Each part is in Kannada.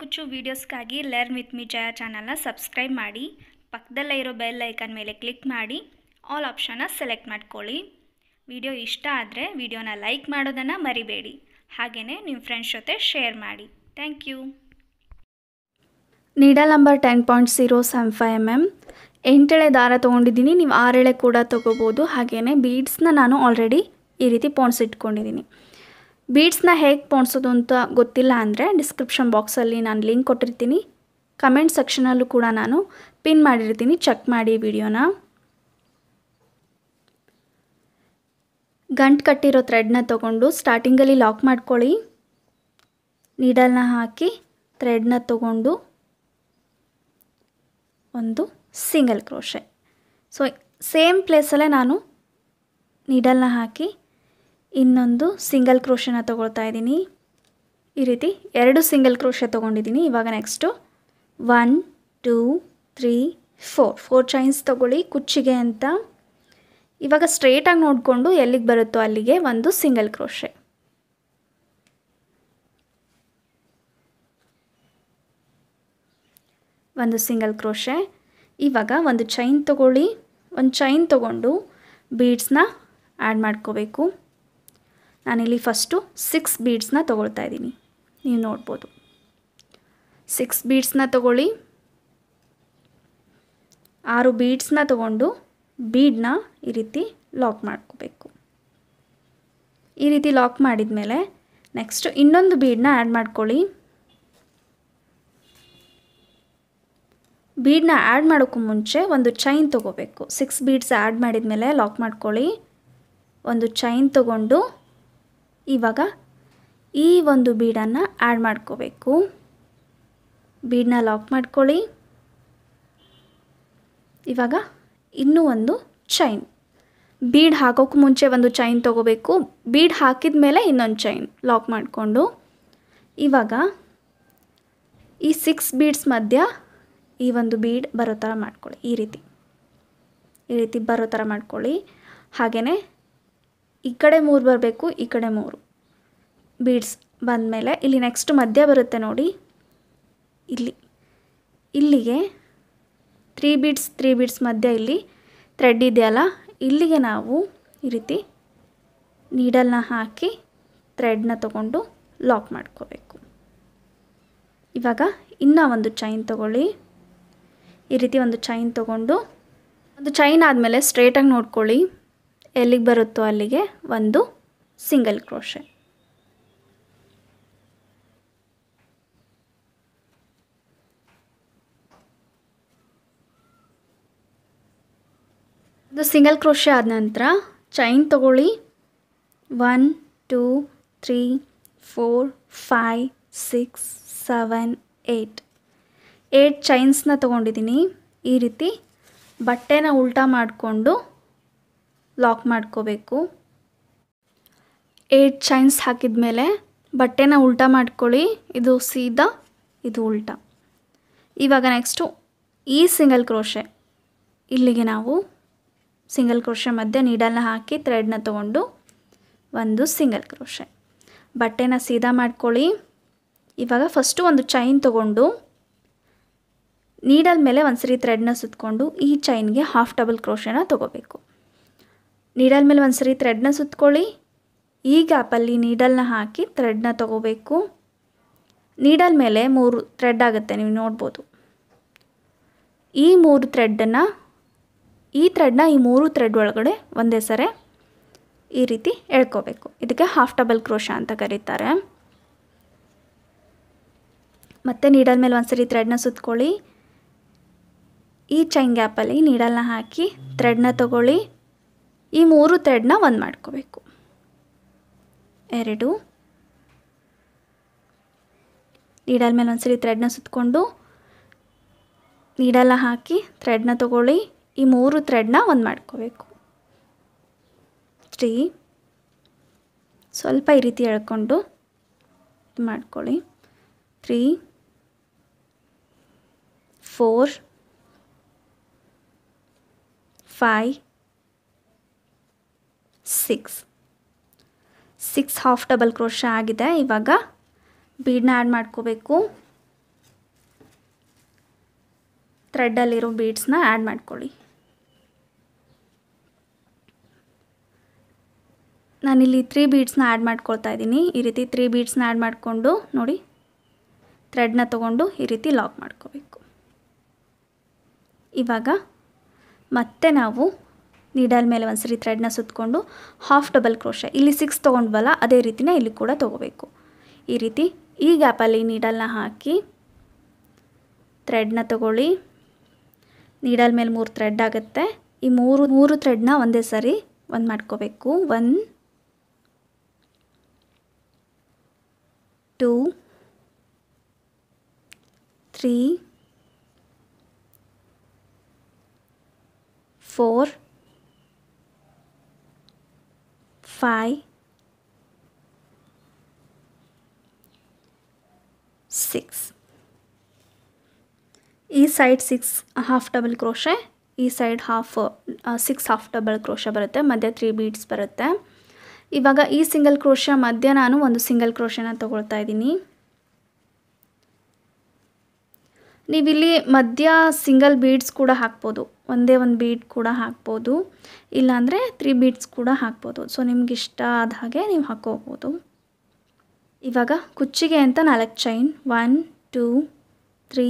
ಕುಚ್ಚು ವೀಡಿಯೋಸ್ಗಾಗಿ ಲರ್ನ್ ವಿತ್ ಮಿ ಜಯಾ ಚಾನಲ್ನ ಸಬ್ಸ್ಕ್ರೈಬ್ ಮಾಡಿ ಪಕ್ಕದಲ್ಲೇ ಇರೋ ಬೆಲ್ ಐಕನ್ ಮೇಲೆ ಕ್ಲಿಕ್ ಮಾಡಿ ಆಲ್ ಆಪ್ಷನ್ನ ಸೆಲೆಕ್ಟ್ ಮಾಡ್ಕೊಳ್ಳಿ ವಿಡಿಯೋ ಇಷ್ಟ ಆದರೆ ವಿಡಿಯೋನ ಲೈಕ್ ಮಾಡೋದನ್ನು ಮರಿಬೇಡಿ ಹಾಗೆಯೇ ನಿಮ್ಮ ಫ್ರೆಂಡ್ಸ್ ಜೊತೆ ಶೇರ್ ಮಾಡಿ thank you needle number ten point zero seven five M M ಎಂಟೆಳೆ ದಾರ ತೊಗೊಂಡಿದ್ದೀನಿ ನೀವು ಆರೆಳೆ ಕೂಡ ತೊಗೋಬೋದು ಹಾಗೆಯೇ ಬೀಡ್ಸ್ನ ನಾನು ಆಲ್ರೆಡಿ ಈ ರೀತಿ ಇಟ್ಕೊಂಡಿದ್ದೀನಿ ಬೀಡ್ಸ್ನ ಹೇಗೆ ಪೋಣಿಸೋದು ಅಂತ ಗೊತ್ತಿಲ್ಲ ಅಂದರೆ ಡಿಸ್ಕ್ರಿಪ್ಷನ್ ಬಾಕ್ಸಲ್ಲಿ ನಾನು ಲಿಂಕ್ ಕೊಟ್ಟಿರ್ತೀನಿ ಕಮೆಂಟ್ ಸೆಕ್ಷನಲ್ಲೂ ಕೂಡ ನಾನು ಪಿನ್ ಮಾಡಿರ್ತೀನಿ ಚೆಕ್ ಮಾಡಿ ವಿಡಿಯೋನ ಗಂಟು ಕಟ್ಟಿರೋ ಥ್ರೆಡ್ನ ತೊಗೊಂಡು ಸ್ಟಾರ್ಟಿಂಗಲ್ಲಿ ಲಾಕ್ ಮಾಡ್ಕೊಳ್ಳಿ ನೀಡಲ್ನ ಹಾಕಿ ಥ್ರೆಡ್ನ ತೊಗೊಂಡು ಒಂದು ಸಿಂಗಲ್ ಕ್ರೋಶೆ ಸೊ ಸೇಮ್ ಪ್ಲೇಸಲ್ಲೇ ನಾನು ನೀಡಲ್ನ ಹಾಕಿ ಇನ್ನೊಂದು ಸಿಂಗಲ್ ಕ್ರೋಶನ ತೊಗೊಳ್ತಾ ಇದ್ದೀನಿ ಈ ರೀತಿ ಎರಡು ಸಿಂಗಲ್ ಕ್ರೋಶ ತೊಗೊಂಡಿದ್ದೀನಿ ಇವಾಗ next one two three four four chains ತೊಗೊಳ್ಳಿ ಕುಚ್ಚಿಗೆ ಅಂತ ಇವಾಗ ಸ್ಟ್ರೇಟಾಗಿ ನೋಡಿಕೊಂಡು ಎಲ್ಲಿಗೆ ಬರುತ್ತೋ ಅಲ್ಲಿಗೆ ಒಂದು ಸಿಂಗಲ್ ಕ್ರೋಶೆ ಒಂದು ಸಿಂಗಲ್ ಕ್ರೋಶೆ ಇವಾಗ ಒಂದು ಚೈನ್ ತೊಗೊಳ್ಳಿ ಒಂದು ಚೈನ್ ತೊಗೊಂಡು ಬೀಡ್ಸ್ನ ಆ್ಯಡ್ ಮಾಡ್ಕೋಬೇಕು ನಾನಿಲ್ಲಿ ಫಸ್ಟು ಸಿಕ್ಸ್ ಬೀಡ್ಸ್ನ ತೊಗೊಳ್ತಾ ಇದ್ದೀನಿ ನೀವು ನೋಡ್ಬೋದು ಸಿಕ್ಸ್ ಬೀಡ್ಸ್ನ ತಗೊಳ್ಳಿ ಆರು ಬೀಡ್ಸ್ನ ತಗೊಂಡು ಬೀಡನ್ನ ಈ ರೀತಿ ಲಾಕ್ ಮಾಡ್ಕೋಬೇಕು ಈ ರೀತಿ ಲಾಕ್ ಮಾಡಿದ ಮೇಲೆ ನೆಕ್ಸ್ಟ್ ಇನ್ನೊಂದು ಬೀಡನ್ನ ಆ್ಯಡ್ ಮಾಡ್ಕೊಳ್ಳಿ ಬೀಡನ್ನ ಆ್ಯಡ್ ಮಾಡೋಕ್ಕೂ ಮುಂಚೆ ಒಂದು ಚೈನ್ ತೊಗೋಬೇಕು ಸಿಕ್ಸ್ ಬೀಡ್ಸ್ ಆ್ಯಡ್ ಮಾಡಿದ ಮೇಲೆ ಲಾಕ್ ಮಾಡ್ಕೊಳ್ಳಿ ಒಂದು ಚೈನ್ ತೊಗೊಂಡು ಇವಾಗ ಈ ಒಂದು ಬೀಡನ್ನು ಆ್ಯಡ್ ಮಾಡ್ಕೋಬೇಕು ಬೀಡನ್ನ ಲಾಕ್ ಮಾಡ್ಕೊಳ್ಳಿ ಇವಾಗ ಇನ್ನೂ ಒಂದು ಚೈನ್ ಬೀಡ್ ಹಾಕೋಕೆ ಮುಂಚೆ ಒಂದು ಚೈನ್ ತೊಗೋಬೇಕು ಬೀಡ್ ಹಾಕಿದ ಮೇಲೆ ಇನ್ನೊಂದು ಚೈನ್ ಲಾಕ್ ಮಾಡಿಕೊಂಡು ಇವಾಗ ಈ ಸಿಕ್ಸ್ ಬೀಡ್ಸ್ ಮಧ್ಯ ಈ ಒಂದು ಬೀಡ್ ಬರೋ ಥರ ಮಾಡ್ಕೊಳ್ಳಿ ಈ ರೀತಿ ಈ ರೀತಿ ಬರೋ ಥರ ಮಾಡ್ಕೊಳ್ಳಿ ಹಾಗೆಯೇ ಈ ಕಡೆ ಮೂರು ಬರಬೇಕು ಈ ಕಡೆ ಮೂರು ಬೀಡ್ಸ್ ಬಂದಮೇಲೆ ಇಲ್ಲಿ ನೆಕ್ಸ್ಟ್ ಮಧ್ಯ ಬರುತ್ತೆ ನೋಡಿ ಇಲ್ಲಿ ಇಲ್ಲಿಗೆ ತ್ರೀ ಬೀಡ್ಸ್ ತ್ರೀ ಬೀಡ್ಸ್ ಮಧ್ಯ ಇಲ್ಲಿ ಥ್ರೆಡ್ ಇದೆಯಲ್ಲ ಇಲ್ಲಿಗೆ ನಾವು ಈ ರೀತಿ ನೀಡಲ್ನ ಹಾಕಿ ಥ್ರೆಡ್ನ ತಗೊಂಡು ಲಾಕ್ ಮಾಡ್ಕೋಬೇಕು ಇವಾಗ ಇನ್ನೂ ಒಂದು ಚೈನ್ ತಗೊಳ್ಳಿ ಈ ರೀತಿ ಒಂದು ಚೈನ್ ತೊಗೊಂಡು ಒಂದು ಚೈನ್ ಆದಮೇಲೆ ಸ್ಟ್ರೇಟಾಗಿ ನೋಡ್ಕೊಳ್ಳಿ ಎಲ್ಲಿಗೆ ಬರುತ್ತೋ ಅಲ್ಲಿಗೆ ಒಂದು ಸಿಂಗಲ್ ಕ್ರೋಶೆ ಇದು ಸಿಂಗಲ್ ಕ್ರೋಶೆ ಆದ ನಂತರ ಚೈನ್ ತಗೊಳ್ಳಿ one two three four five six seven eight eight ಚೈನ್ಸ್ನ ತೊಗೊಂಡಿದ್ದೀನಿ ಈ ರೀತಿ ಬಟ್ಟೆನ ಉಲ್ಟಾ ಮಾಡಿಕೊಂಡು ಲಾಕ್ ಮಾಡ್ಕೋಬೇಕು ಏಟ್ ಚೈನ್ಸ್ ಹಾಕಿದ ಮೇಲೆ ಬಟ್ಟೆನ ಉಲ್ಟಾ ಮಾಡ್ಕೊಳ್ಳಿ ಇದು ಸೀದಾ ಇದು ಉಲ್ಟ ಇವಾಗ ನೆಕ್ಸ್ಟು ಈ ಸಿಂಗಲ್ ಕ್ರೋಶೆ ಇಲ್ಲಿಗೆ ನಾವು ಸಿಂಗಲ್ ಕ್ರೋಶೆ ಮಧ್ಯೆ ನೀಡಲ್ನ ಹಾಕಿ ಥ್ರೆಡ್ನ ತೊಗೊಂಡು ಒಂದು ಸಿಂಗಲ್ ಕ್ರೋಶೆ ಬಟ್ಟೆನ ಸೀದಾ ಮಾಡ್ಕೊಳ್ಳಿ ಇವಾಗ ಫಸ್ಟು ಒಂದು ಚೈನ್ ತೊಗೊಂಡು ನೀಡಲ್ ಮೇಲೆ ಒಂದು ಸರಿ ಥ್ರೆಡ್ನ ಸುತ್ತಕೊಂಡು ಈ ಚೈನ್ಗೆ ಹಾಫ್ ಡಬಲ್ ಕ್ರೋಶೆನ ತೊಗೋಬೇಕು ನೀಡಲ್ ಮೇಲೆ ಒಂದು ಸರಿ ಥ್ರೆಡ್ನ ಸುತ್ಕೊಳ್ಳಿ ಈ ಗ್ಯಾಪಲ್ಲಿ ನೀಡಲ್ನ ಹಾಕಿ ಥ್ರೆಡ್ನ ತೊಗೋಬೇಕು ನೀಡಲ್ ಮೇಲೆ ಮೂರು ಥ್ರೆಡ್ ಆಗುತ್ತೆ ನೀವು ನೋಡ್ಬೋದು ಈ ಮೂರು ಥ್ರೆಡ್ಡನ್ನು ಈ ಥ್ರೆಡ್ನ ಈ ಮೂರು ಥ್ರೆಡ್ ಒಳಗಡೆ ಒಂದೇ ಸರಿ ಈ ರೀತಿ ಎಳ್ಕೋಬೇಕು ಇದಕ್ಕೆ ಹಾಫ್ ಡಬಲ್ ಕ್ರೋಶ ಅಂತ ಕರೀತಾರೆ ಮತ್ತು ನೀಡಲ್ ಮೇಲೆ ಒಂದು ಸರಿ ಥ್ರೆಡ್ನ ಸುತ್ಕೊಳ್ಳಿ ಈ ಚೈನ್ ಗ್ಯಾಪಲ್ಲಿ ನೀಡಲ್ನ ಹಾಕಿ ಥ್ರೆಡ್ನ ತೊಗೊಳ್ಳಿ ಈ ಮೂರು ಥ್ರೆಡ್ನ ಒಂದು ಮಾಡ್ಕೋಬೇಕು ಎರಡು ನೀಡಲ್ ಮೇಲೆ ಒಂದ್ಸರಿ ಥ್ರೆಡ್ನ ಸುತ್ತಕೊಂಡು ನೀಡಲ್ಲ ಹಾಕಿ ಥ್ರೆಡ್ನ ತಗೊಳ್ಳಿ ಈ ಮೂರು ಥ್ರೆಡ್ನ ಒಂದು ಮಾಡ್ಕೋಬೇಕು ತ್ರೀ ಸ್ವಲ್ಪ ಈ ರೀತಿ ಎಳ್ಕೊಂಡು ಮಾಡ್ಕೊಳ್ಳಿ three four five six six half double crochet ಆಗಿದೆ ಇವಾಗ ಬೀಡನ್ನ ಆ್ಯಡ್ ಮಾಡ್ಕೋಬೇಕು ಥ್ರೆಡ್ಡಲ್ಲಿರೋ ಬೀಡ್ಸ್ನ ಆ್ಯಡ್ ಮಾಡ್ಕೊಳ್ಳಿ ನಾನಿಲ್ಲಿ ತ್ರೀ ಬೀಡ್ಸ್ನ ಆ್ಯಡ್ ಮಾಡ್ಕೊಳ್ತಾ ಇದ್ದೀನಿ ಈ ರೀತಿ ತ್ರೀ ಬೀಡ್ಸ್ನ ಆ್ಯಡ್ ಮಾಡಿಕೊಂಡು ನೋಡಿ ಥ್ರೆಡ್ನ ತೊಗೊಂಡು ಈ ರೀತಿ ಲಾಕ್ ಮಾಡ್ಕೋಬೇಕು ಇವಾಗ ಮತ್ತೆ ನಾವು ನೀಡಲ್ ಮೇಲೆ ಒಂದು ಸರಿ ಥ್ರೆಡ್ನ ಸುತ್ತಕೊಂಡು ಹಾಫ್ ಡಬಲ್ ಕ್ರೋಶ ಇಲ್ಲಿ ಸಿಕ್ಸ್ ತೊಗೊಂಡ್ವಲ್ಲ ಅದೇ ರೀತಿನ ಇಲ್ಲಿ ಕೂಡ ತೊಗೋಬೇಕು ಈ ರೀತಿ ಈ ಗ್ಯಾಪಲ್ಲಿ ನೀಡಲ್ನ ಹಾಕಿ ಥ್ರೆಡ್ನ ತೊಗೊಳ್ಳಿ ನೀಡಲ್ ಮೇಲೆ ಮೂರು ಥ್ರೆಡ್ ಆಗುತ್ತೆ ಈ ಮೂರು ಮೂರು ಥ್ರೆಡ್ನ ಒಂದೇ ಸರಿ ಒಂದು ಮಾಡ್ಕೋಬೇಕು one two three four five, six. ಈ side six half double crochet ಈ side half six half double crochet ಬರುತ್ತೆ ಮಧ್ಯೆ ತ್ರೀ ಬೀಡ್ಸ್ ಬರುತ್ತೆ ಇವಾಗ ಈ ಸಿಂಗಲ್ ಕ್ರೋಶ ಮಧ್ಯೆ ನಾನು ಒಂದು ಸಿಂಗಲ್ ಕ್ರೋಶನ ತೊಗೊಳ್ತಾ ಇದ್ದೀನಿ ನೀವಿಲ್ಲಿ ಮಧ್ಯ ಸಿಂಗಲ್ ಬೀಡ್ಸ್ ಕೂಡ ಹಾಕ್ಬೋದು ಒಂದೇ ಒಂದು ಬೀಡ್ ಕೂಡ ಹಾಕ್ಬೋದು ಇಲ್ಲಾಂದರೆ ತ್ರೀ ಬೀಡ್ಸ್ ಕೂಡ ಹಾಕ್ಬೋದು ಸೊ ನಿಮ್ಗೆ ಇಷ್ಟ ಆದ ಹಾಗೆ ನೀವು ಹಾಕ್ಕೋಬೋದು ಇವಾಗ ಕುಚ್ಚಿಗೆ ಅಂತ ನಾಲ್ಕು chain one two three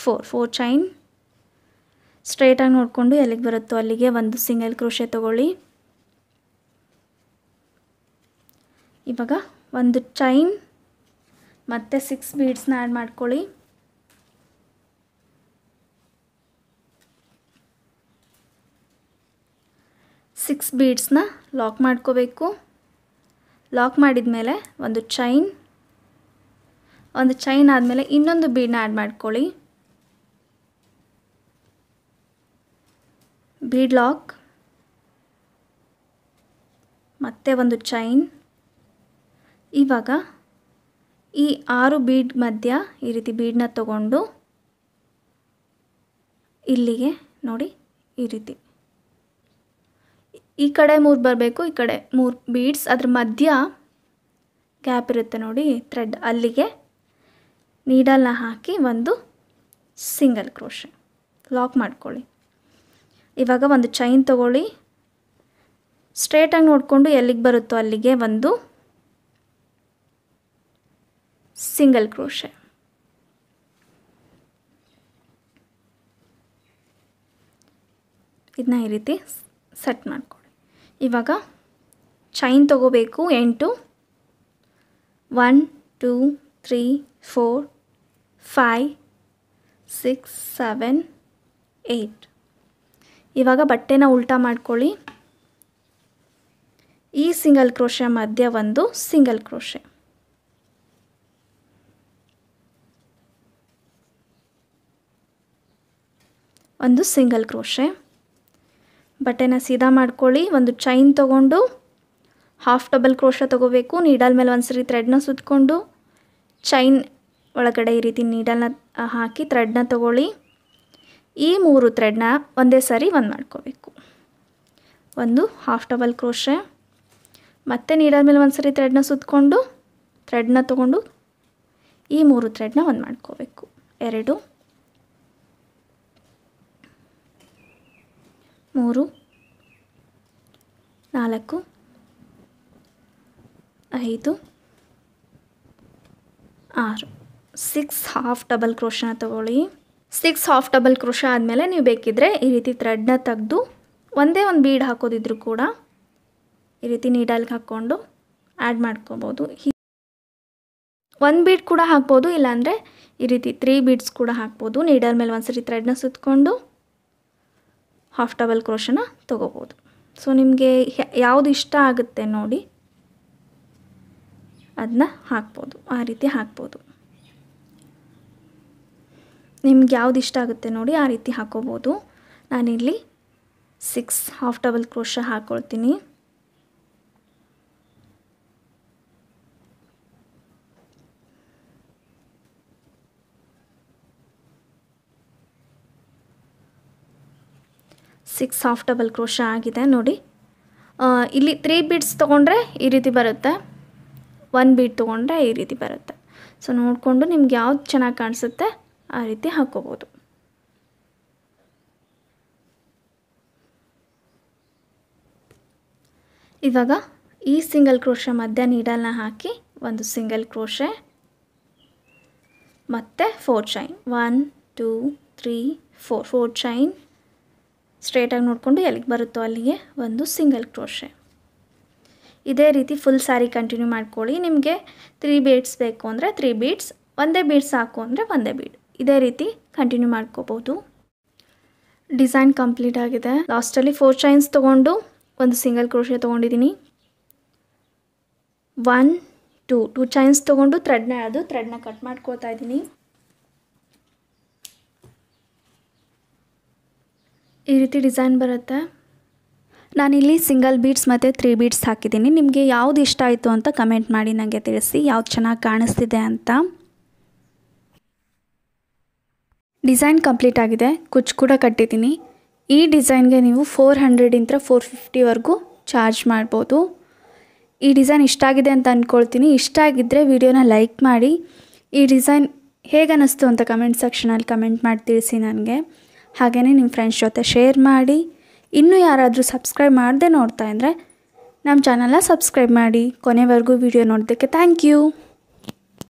four four chain ಸ್ಟ್ರೇಟಾಗಿ ನೋಡಿಕೊಂಡು ಎಲ್ಲಿಗೆ ಬರುತ್ತೋ ಅಲ್ಲಿಗೆ ಒಂದು ಸಿಂಗಲ್ ಕ್ರೋಶೆ ತಗೊಳ್ಳಿ ಇವಾಗ ಒಂದು ಚೈನ್ ಮತ್ತು ಸಿಕ್ಸ್ ಬೀಡ್ಸ್ನ ಆ್ಯಡ್ ಮಾಡ್ಕೊಳ್ಳಿ ಸಿಕ್ಸ್ ಬೀಡ್ಸ್ನ ಲಾಕ್ ಮಾಡ್ಕೋಬೇಕು ಲಾಕ್ ಮಾಡಿದ ಮೇಲೆ ಒಂದು ಚೈನ್ ಒಂದು ಚೈನ್ ಆದಮೇಲೆ ಇನ್ನೊಂದು ಬೀಡನ್ನ ಆ್ಯಡ್ ಮಾಡ್ಕೊಳ್ಳಿ ಬೀಡ್ ಲಾಕ್ ಮತ್ತೆ ಒಂದು ಚೈನ್ ಇವಾಗ ಈ ಆರು ಬೀಡ್ ಮಧ್ಯ ಈ ರೀತಿ ಬೀಡನ್ನ ತಗೊಂಡು ಇಲ್ಲಿಗೆ ನೋಡಿ ಈ ರೀತಿ ಈ ಕಡೆ ಮೂರು ಬರಬೇಕು ಈ ಕಡೆ ಮೂರು ಬೀಡ್ಸ್ ಅದ್ರ ಮಧ್ಯ ಗ್ಯಾಪ್ ಇರುತ್ತೆ ನೋಡಿ ಥ್ರೆಡ್ ಅಲ್ಲಿಗೆ ನೀಡಲ್ನ ಹಾಕಿ ಒಂದು ಸಿಂಗಲ್ ಕ್ರೋಶೆ ಲಾಕ್ ಮಾಡ್ಕೊಳ್ಳಿ ಇವಾಗ ಒಂದು ಚೈನ್ ತಗೊಳ್ಳಿ ಸ್ಟ್ರೇಟಾಗಿ ನೋಡಿಕೊಂಡು ಎಲ್ಲಿಗೆ ಬರುತ್ತೋ ಅಲ್ಲಿಗೆ ಒಂದು ಸಿಂಗಲ್ ಕ್ರೋಶೆ ಇದನ್ನ ಈ ರೀತಿ ಸೆಟ್ ಮಾಡ್ಕೊಳ್ಳಿ ಇವಾಗ ಚೈನ್ ತೊಗೋಬೇಕು ಎಂಟು one two three four five six seven eight ಇವಾಗ ಬಟ್ಟೆನ ಉಲ್ಟಾ ಮಾಡ್ಕೊಳ್ಳಿ ಈ ಸಿಂಗಲ್ ಕ್ರೋಶೆ ಮಧ್ಯ ಒಂದು ಸಿಂಗಲ್ ಕ್ರೋಶೆ ಒಂದು ಸಿಂಗಲ್ ಕ್ರೋಶೆ ಬಟ್ಟೆನ ಸೀದಾ ಮಾಡ್ಕೊಳ್ಳಿ ಒಂದು ಚೈನ್ ತೊಗೊಂಡು ಹಾಫ್ ಡಬಲ್ ಕ್ರೋಶ ತೊಗೋಬೇಕು ನೀಡಲ್ ಮೇಲೆ ಒಂದು ಸರಿ ಥ್ರೆಡ್ನ ಸುತ್ತಕೊಂಡು ಚೈನ್ ಒಳಗಡೆ ಈ ರೀತಿ ನೀಡಲ್ನ ಹಾಕಿ ಥ್ರೆಡ್ನ ತೊಗೊಳ್ಳಿ ಈ ಮೂರು ಥ್ರೆಡ್ನ ಒಂದೇ ಸರಿ ಒಂದು ಮಾಡ್ಕೋಬೇಕು ಒಂದು ಹಾಫ್ ಡಬಲ್ ಕ್ರೋಶೆ ಮತ್ತೆ ನೀಡಲ್ ಮೇಲೆ ಒಂದು ಸರಿ ಥ್ರೆಡ್ನ ಸುತ್ತಕೊಂಡು ಥ್ರೆಡ್ನ ತೊಗೊಂಡು ಈ ಮೂರು ಥ್ರೆಡ್ನ ಒಂದು ಮಾಡ್ಕೋಬೇಕು ಎರಡು ಮೂರು ನಾಲ್ಕು ಐದು ಆರು ಸಿಕ್ಸ್ ಹಾಫ್ ಡಬಲ್ ಕ್ರೋಶನ ತಗೊಳ್ಳಿ ಸಿಕ್ಸ್ ಹಾಫ್ ಡಬಲ್ ಕ್ರೋಶ ಆದಮೇಲೆ ನೀವು ಬೇಕಿದ್ದರೆ ಈ ರೀತಿ ಥ್ರೆಡ್ನ ತೆಗೆದು ಒಂದೇ ಒಂದು ಬೀಡ್ ಹಾಕೋದಿದ್ರು ಕೂಡ ಈ ರೀತಿ ನೀಡಲ್ಗೆ ಹಾಕ್ಕೊಂಡು ಆ್ಯಡ್ ಹೀ ಒಂದು ಬೀಡ್ ಕೂಡ ಹಾಕ್ಬೋದು ಇಲ್ಲಾಂದರೆ ಈ ರೀತಿ ತ್ರೀ ಬೀಡ್ಸ್ ಕೂಡ ಹಾಕ್ಬೋದು ನೀಡಲ್ ಮೇಲೆ ಒಂದು ಸರಿ ಥ್ರೆಡ್ನ ಸುತ್ತಕೊಂಡು ಹಾಫ್ ಡಬಲ್ ಕ್ರೋಶನ ತೊಗೋಬೋದು ಸೊ ನಿಮಗೆ ಯಾವುದು ಇಷ್ಟ ಆಗುತ್ತೆ ನೋಡಿ ಅದನ್ನ ಹಾಕ್ಬೋದು ಆ ರೀತಿ ಹಾಕ್ಬೋದು ನಿಮ್ಗೆ ಯಾವ್ದು ಇಷ್ಟ ಆಗುತ್ತೆ ನೋಡಿ ಆ ರೀತಿ ಹಾಕೋಬೋದು ನಾನಿಲ್ಲಿ ಸಿಕ್ಸ್ ಹಾಫ್ ಡಬಲ್ ಕ್ರೋಶ ಹಾಕ್ಕೊಳ್ತೀನಿ ಸಿಕ್ಸ್ ಹಾಫ್ ಡಬಲ್ ಕ್ರೋಶ ಆಗಿದೆ ನೋಡಿ ಇಲ್ಲಿ ತ್ರೀ ಬೀಡ್ಸ್ ತೊಗೊಂಡ್ರೆ ಈ ರೀತಿ ಬರುತ್ತೆ ಒನ್ ಬೀಡ್ ತೊಗೊಂಡ್ರೆ ಈ ರೀತಿ ಬರುತ್ತೆ ಸೊ ನೋಡಿಕೊಂಡು ನಿಮ್ಗೆ ಯಾವ್ದು ಚೆನ್ನಾಗಿ ಕಾಣಿಸುತ್ತೆ ಆ ರೀತಿ ಹಾಕ್ಕೋಬೋದು ಇವಾಗ ಈ ಸಿಂಗಲ್ ಕ್ರೋಶ ಮಧ್ಯ ನೀಡಲ್ನ ಹಾಕಿ ಒಂದು ಸಿಂಗಲ್ ಕ್ರೋಶೆ ಮತ್ತು four chain one two three four four chain ಸ್ಟ್ರೇಟಾಗಿ ನೋಡಿಕೊಂಡು ಎಲ್ಲಿಗೆ ಬರುತ್ತೋ ಅಲ್ಲಿಗೆ ಒಂದು ಸಿಂಗಲ್ ಕ್ರೋಶೆ ಇದೇ ರೀತಿ ಫುಲ್ ಸ್ಯಾರಿ ಕಂಟಿನ್ಯೂ ಮಾಡ್ಕೊಳ್ಳಿ ನಿಮಗೆ ತ್ರೀ ಬೀಡ್ಸ್ ಬೇಕು ಅಂದರೆ ತ್ರೀ ಬೀಡ್ಸ್ ಒಂದೇ ಬೀಡ್ಸ್ ಸಾಕು ಅಂದರೆ ಒಂದೇ ಬೀಡ್ ಇದೇ ರೀತಿ ಕಂಟಿನ್ಯೂ ಮಾಡ್ಕೋಬೋದು ಡಿಸೈನ್ ಕಂಪ್ಲೀಟ್ ಆಗಿದೆ ಲಾಸ್ಟಲ್ಲಿ ಫೋರ್ ಚೈನ್ಸ್ ತೊಗೊಂಡು ಒಂದು ಸಿಂಗಲ್ ಕ್ರೋಶೆ ತೊಗೊಂಡಿದ್ದೀನಿ ಒನ್ ಟೂ ಟೂ ಚೈನ್ಸ್ ತೊಗೊಂಡು ಥ್ರೆಡ್ನ ಅದು ಥ್ರೆಡ್ನ ಕಟ್ ಮಾಡ್ಕೋತಾ ಇದ್ದೀನಿ ಈ ರೀತಿ ಡಿಸೈನ್ ಬರುತ್ತೆ ನಾನಿಲ್ಲಿ ಸಿಂಗಲ್ ಬೀಡ್ಸ್ ಮತ್ತು ತ್ರೀ ಬೀಡ್ಸ್ ಹಾಕಿದ್ದೀನಿ ನಿಮಗೆ ಯಾವ್ದು ಇಷ್ಟ ಆಯಿತು ಅಂತ ಕಮೆಂಟ್ ಮಾಡಿ ನನಗೆ ತಿಳಿಸಿ ಯಾವ್ದು ಚೆನ್ನಾಗಿ ಕಾಣಿಸ್ತಿದೆ ಅಂತ ಡಿಸೈನ್ ಕಂಪ್ಲೀಟ್ ಆಗಿದೆ ಕುಚ್ಚು ಕೂಡ ಕಟ್ಟಿದ್ದೀನಿ ಈ ಡಿಸೈನ್ಗೆ ನೀವು ಫೋರ್ ಹಂಡ್ರೆಡಿಂದ ಫೋರ್ ಫಿಫ್ಟಿವರೆಗೂ ಚಾರ್ಜ್ ಮಾಡ್ಬೋದು ಈ ಡಿಸೈನ್ ಇಷ್ಟ ಆಗಿದೆ ಅಂತ ಅಂದ್ಕೊಳ್ತೀನಿ ಇಷ್ಟ ಆಗಿದ್ದರೆ ವಿಡಿಯೋನ ಲೈಕ್ ಮಾಡಿ ಈ ಡಿಸೈನ್ ಹೇಗೆ ಅನ್ನಿಸ್ತು ಅಂತ ಕಮೆಂಟ್ ಸೆಕ್ಷನಲ್ಲಿ ಕಮೆಂಟ್ ಮಾಡಿ ತಿಳಿಸಿ ನನಗೆ ಹಾಗೆಯೇ ನಿಮ್ಮ ಫ್ರೆಂಡ್ಸ್ ಜೊತೆ ಶೇರ್ ಮಾಡಿ ಇನ್ನೂ ಯಾರಾದರೂ ಸಬ್ಸ್ಕ್ರೈಬ್ ಮಾಡದೆ ನೋಡ್ತಾ ಇದ್ದರೆ ನಮ್ಮ ಚಾನಲ್ನ ಸಬ್ಸ್ಕ್ರೈಬ್ ಮಾಡಿ ಕೊನೆವರೆಗೂ ವಿಡಿಯೋ ನೋಡೋದಕ್ಕೆ ಥ್ಯಾಂಕ್ ಯು